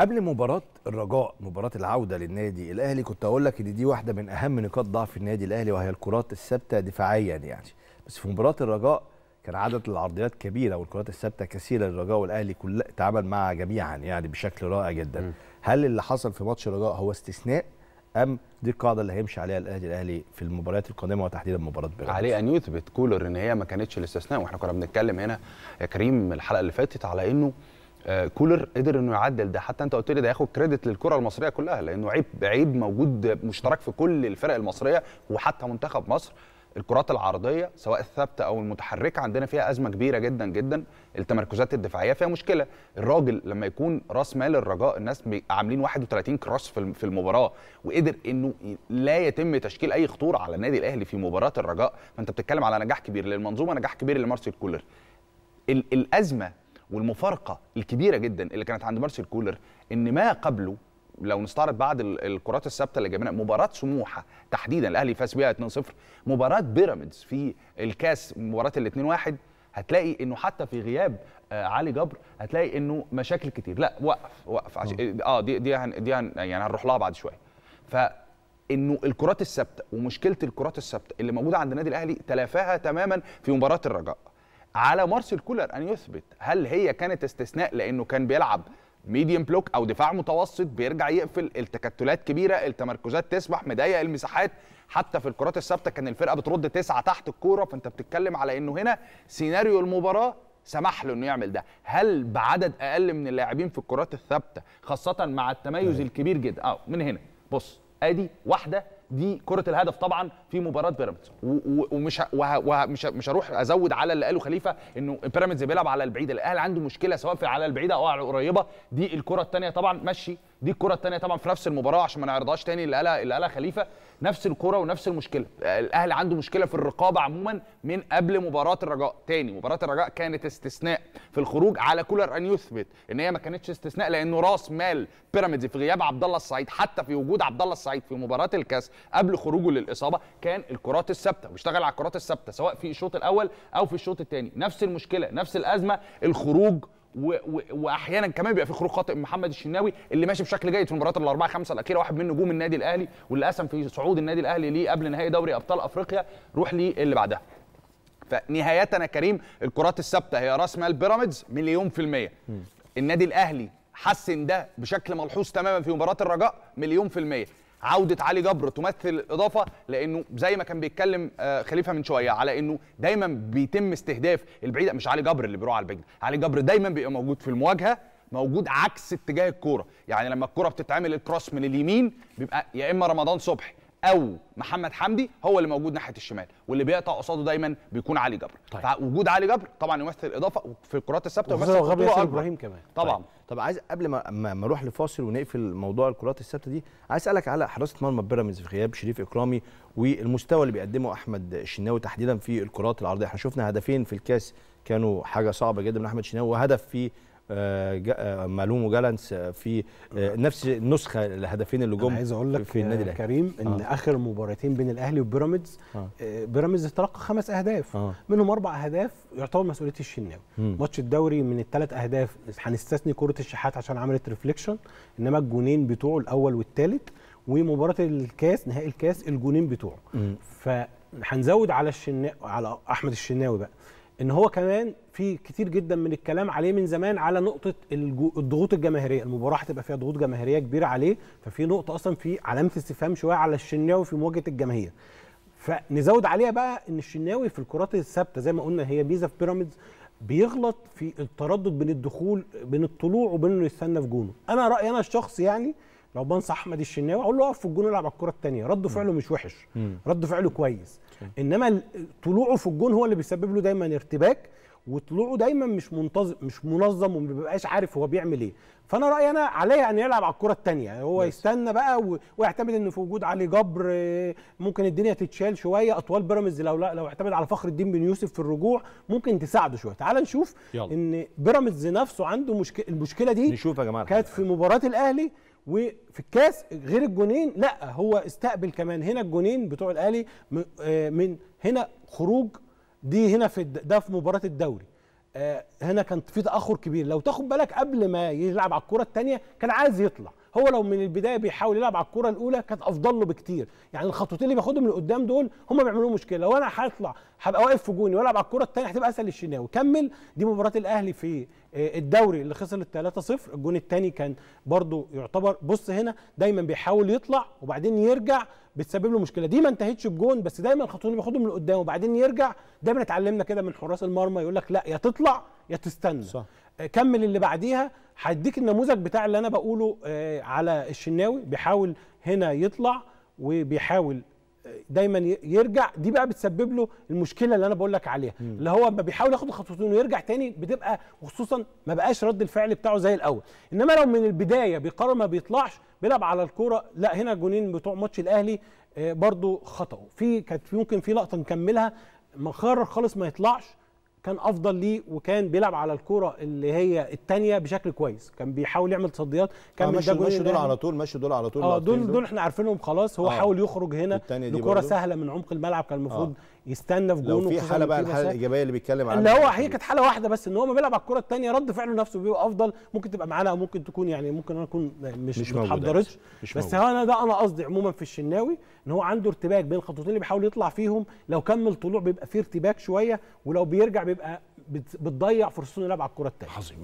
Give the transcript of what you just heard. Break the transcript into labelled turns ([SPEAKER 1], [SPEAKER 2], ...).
[SPEAKER 1] قبل مباراه الرجاء مباراه العوده للنادي الاهلي كنت اقول لك ان دي واحده من اهم نقاط ضعف النادي الاهلي وهي الكرات الثابته دفاعيا يعني بس في مباراه الرجاء كان عدد العرضيات كبيره والكرات الثابته كثيره للرجاء والاهلي كل تعامل معها جميعا يعني بشكل رائع جدا م. هل اللي حصل في ماتش الرجاء هو استثناء ام دي القاعده اللي هيمشي عليها الاهلي الاهلي في المباريات القادمه وتحديدا مباراه بيراميدز عليه ان يثبت كولر ان هي ما كانتش الاستثناء واحنا كنا بنتكلم هنا يا كريم الحلقه اللي فاتت على انه آه، كولر قدر انه يعدل ده حتى انت قلت لي ده ياخد كريدت للكره المصريه كلها لانه عيب عيب موجود مشترك في كل الفرق المصريه وحتى منتخب مصر الكرات العرضيه سواء الثابته او المتحركه عندنا فيها ازمه كبيره جدا جدا التمركزات الدفاعيه فيها مشكله الراجل لما يكون راس مال الرجاء الناس عاملين 31 كروس في المباراه وقدر انه لا يتم تشكيل اي خطوره على النادي الاهلي في مباراه الرجاء فانت بتتكلم على نجاح كبير للمنظومه نجاح كبير لمارسيل كولر الازمه والمفارقه الكبيره جدا اللي كانت عند مارسيل كولر ان ما قبله لو نستعرض بعض الكرات الثابته اللي جابناها مباراه سموحه تحديدا الاهلي فاز بيها 2-0 مباراه بيراميدز في الكاس مباراه ال 2-1 هتلاقي انه حتى في غياب آه علي جبر هتلاقي انه مشاكل كتير لا وقف وقف عش... اه, آه، دي دي, هن... دي هن... يعني هنروح لها بعد شويه فانه الكرات الثابته ومشكله الكرات الثابته اللي موجوده عند النادي الاهلي تلافاها تماما في مباراه الرجاء على مارسيل كولر ان يثبت هل هي كانت استثناء لانه كان بيلعب ميديم بلوك او دفاع متوسط بيرجع يقفل التكتلات كبيره التمركزات تسبح مضيق المساحات حتى في الكرات الثابته كان الفرقه بترد تسعه تحت الكوره فانت بتتكلم على انه هنا سيناريو المباراه سمح له انه يعمل ده هل بعدد اقل من اللاعبين في الكرات الثابته خاصه مع التميز أيوة. الكبير جدا اه من هنا بص ادي واحده دي كره الهدف طبعا في مباراه بيراميدز ومش ومش مش هروح ازود على اللي قاله خليفه انه بيراميدز بيلعب على البعيد الاهلي عنده مشكله سواء في على البعيده او على القريبه دي الكره الثانيه طبعا مشي دي الكره الثانيه طبعا في نفس المباراه عشان ما نعرضهاش ثاني اللي قالها اللي قالها خليفه نفس الكره ونفس المشكله الاهلي عنده مشكله في الرقابه عموما من قبل مباراه الرجاء ثاني مباراه الرجاء كانت استثناء في الخروج على كولر ان يثبت ان هي ما كانتش استثناء لانه راس مال بيراميدز في غياب عبد الله السعيد حتى في وجود عبد الله السعيد في مباراه الكاس قبل خروجه للاصابه كان الكرات الثابته بيشتغل على الكرات الثابته سواء في الشوط الاول او في الشوط الثاني نفس المشكله نفس الازمه الخروج و... و... واحيانا كمان بيبقى في خروج خاطئ من محمد الشناوي اللي ماشي بشكل جيد في المباريات الاربعه خمسه الاخيره واحد من نجوم النادي الاهلي وللاسف في صعود النادي الاهلي ليه قبل نهائي دوري ابطال افريقيا روح لي اللي بعدها فنهايه يا كريم الكرات الثابته هي راس مال بيراميدز مليون في الميه النادي الاهلي حسن ده بشكل ملحوظ تماما في مباراه الرجاء مليون في الميه عوده علي جبر تمثل الاضافه لانه زي ما كان بيتكلم آه، خليفه من شويه على انه دايما بيتم استهداف البعيد مش علي جبر اللي بيروح على البعيد علي جبر دايما بيبقى موجود في المواجهه موجود عكس اتجاه الكوره يعني لما الكوره بتتعمل الكروس من اليمين بيبقى يا اما رمضان صبحي او محمد حمدي هو اللي موجود ناحيه الشمال واللي بيقطع قصاده دايما بيكون علي جبر طيب. فوجود علي جبر طبعا يمثل اضافه في الكرات الثابته ويمثل غبي ياسر ابراهيم كمان طبعا طيب. طب عايز قبل ما ما اروح لفاصل ونقفل موضوع الكرات الثابته دي عايز اسالك على حراسه مرمى بيراميدز في غياب شريف اكرامي والمستوى اللي بيقدمه احمد الشناوي تحديدا في الكرات العرضيه احنا شفنا هدفين في الكاس كانوا حاجه صعبه جدا من احمد الشناوي وهدف في آه، آه، معلوم وجالانس آه، في نفس النسخه الهدفين اللي جم عايز اقول لك في النادي الاهلي كريم ان آه.
[SPEAKER 2] اخر مباراتين بين الاهلي وبيراميدز آه. بيراميدز تلقى خمس اهداف آه. منهم اربع اهداف يعتبر مسؤوليه الشناوي ماتش الدوري من الثلاث اهداف هنستثني كره الشحات عشان عملت ريفليكشن انما الجونين بتوعه الاول والثالث ومباراه الكاس نهائي الكاس الجونين بتوعه فهنزود على الشنا على احمد الشناوي بقى ان هو كمان في كتير جدا من الكلام عليه من زمان على نقطه الضغوط الجماهيريه المباراه هتبقى فيها ضغوط جماهيريه كبيره عليه ففي نقطه اصلا في علامه استفهام شويه على الشناوي في مواجهه الجماهير فنزود عليها بقى ان الشناوي في الكرات الثابته زي ما قلنا هي ميزه في بيراميدز بيغلط في التردد بين الدخول بين الطلوع وبين انه يستنى في جونه انا رايي انا الشخصي يعني لو بنصح احمد الشناوي اقول له اقف في الجون العب على الكره الثانيه رد فعله مش وحش رد فعله كويس انما طلوعه في الجون هو اللي بيسبب له دايما ارتباك وطلوعه دايما مش منتظم مش منظم وما بيبقاش عارف هو بيعمل ايه فانا رايي انا عليه ان يلعب على الكره الثانيه هو بس. يستنى بقى ويعتمد ان في وجود علي جبر ممكن الدنيا تتشال شويه اطوال بيراميدز لو لا لو اعتمد على فخر الدين بن يوسف في الرجوع ممكن تساعده شويه تعال نشوف يلا. ان بيراميدز نفسه عنده مشكله المشكله دي نشوف يا جماعه كانت في مباراه الاهلي وفي الكاس غير الجونين لا هو استقبل كمان هنا الجونين بتوع الاهلي آه، من هنا خروج دي هنا في ده في مباراه الدوري آه، هنا كان في تاخر كبير لو تاخد بالك قبل ما يلعب على الكره الثانيه كان عايز يطلع هو لو من البدايه بيحاول يلعب على الكره الاولى كانت افضل له بكتير يعني الخطوتين اللي بياخدهم من قدام دول هم بيعملوا مشكله لو انا هطلع هبقى واقف في جوني والعب على الكره الثانيه هتبقى اسهل للشناوي كمل دي مباراه الاهلي في آه، الدوري اللي خسر 3-0 الجون الثاني كان برضو يعتبر بص هنا دايما بيحاول يطلع وبعدين يرجع بتسبب له مشكله دي ما انتهتش بجون بس دايما خطوط بياخدهم من قدام وبعدين يرجع دايما اتعلمنا كده من حراس المرمى يقول لك لا يا تطلع يا تستنى صح. آه، كمل اللي بعديها هديك النموذج بتاع اللي انا بقوله آه، على الشناوي بيحاول هنا يطلع وبيحاول دايما يرجع دي بقى بتسبب له المشكله اللي انا بقول لك عليها اللي هو لما بيحاول ياخد خطوتين ويرجع تاني بتبقى وخصوصا ما بقاش رد الفعل بتاعه زي الاول انما لو من البدايه بيقرر ما بيطلعش بيلعب على الكوره لا هنا الجونين بتوع ماتش الاهلي آه، برضو خطا في كانت ممكن في لقطه نكملها مقرر خالص ما يطلعش كان افضل ليه وكان بيلعب على الكوره اللي هي الثانيه بشكل كويس كان بيحاول يعمل تصديات كان آه ماشي ماشي دول على طول
[SPEAKER 1] ماشي دول على طول اه دول
[SPEAKER 2] دول, احنا عارفينهم خلاص هو آه حاول يخرج هنا لكره سهله من عمق الملعب كان المفروض آه يستنى في جون لو في حاله بقى الحاله الايجابيه اللي بيتكلم عنها اللي هو هي كانت حاله واحده بس ان هو ما بيلعب على الكره الثانيه رد فعله نفسه بيبقى افضل ممكن تبقى معانا او ممكن تكون يعني ممكن انا اكون مش مش محضرتش بس هو انا ده انا قصدي عموما في الشناوي ان هو عنده ارتباك بين الخطوتين اللي بيحاول يطلع فيهم لو كمل طلوع بيبقى فيه ارتباك شويه ولو بيرجع بيبقى بتضيع فرصته يلعب على الكره الثانيه عظيم